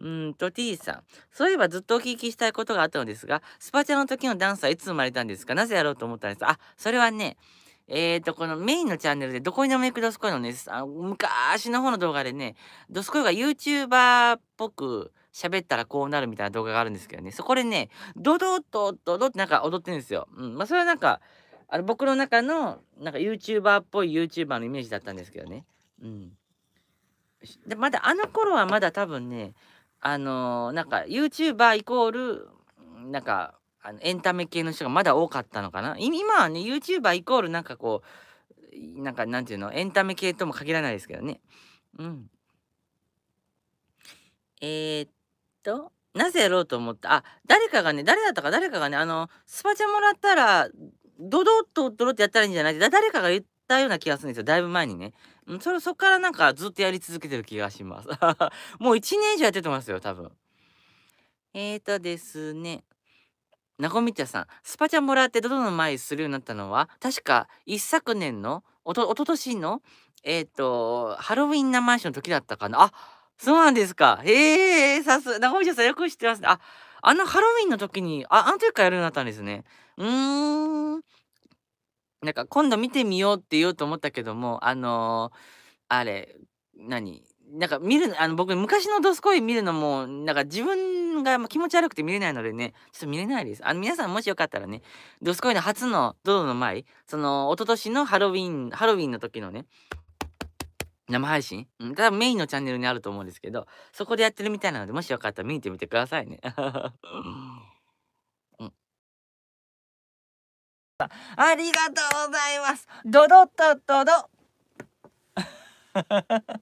うんと T さん。そういえばずっとお聞きしたいことがあったのですが、スパチャの時のダンスはいつ生まれたんですかなぜやろうと思ったんですかあ、それはね、えーと、このメインのチャンネルで、どこにでも行くドスコイのね、あ昔の方の動画でね、ドスコイが YouTuber っぽく喋ったらこうなるみたいな動画があるんですけどね、そこでね、ドドとドドってなんか踊ってるんですよ。うん、まあそれはなんか、あの僕の中のなんか YouTuber っぽい YouTuber のイメージだったんですけどね。うん。でまだあの頃はまだ多分ねあのー、なんか YouTuber イコールなんかあのエンタメ系の人がまだ多かったのかな今はね YouTuber イコールなんかこうなんかなんていうのエンタメ系とも限らないですけどねうんえー、っとなぜやろうと思ったあ誰かがね誰だったか誰かがねあのスパチャもらったらドドッとドロッとやったらいいんじゃないって誰かが言ってったような気がするんですよ。だいぶ前にね。それ、そっからなんかずっとやり続けてる気がします。もう1年以上やっててますよ、多分。えーとですね。なこみちゃさん、スパチャもらってどどの前するようになったのは、確か一昨年の、おと、一と年しの、えっ、ー、と、ハロウィン生マションの時だったかな。あ、そうなんですか。へえ、さす、なこみちゃさんよく知ってますね。あ、あのハロウィンの時に、あ、あの時からやるようになったんですね。うーん。なんか今度見てみようって言おうと思ったけども、あのー、あれ、何なんか見る、あの僕昔のドスコイ見るのも、なんか自分が気持ち悪くて見れないのでね、ちょっと見れないです。あの皆さんもしよかったらね、ドスコイの初のドドの前、その一昨年のハロウィン、ハロウィンの時のね、生配信、うん、ただメインのチャンネルにあると思うんですけど、そこでやってるみたいなので、もしよかったら見てみてくださいね。ありがとうございます。ドドッとドド。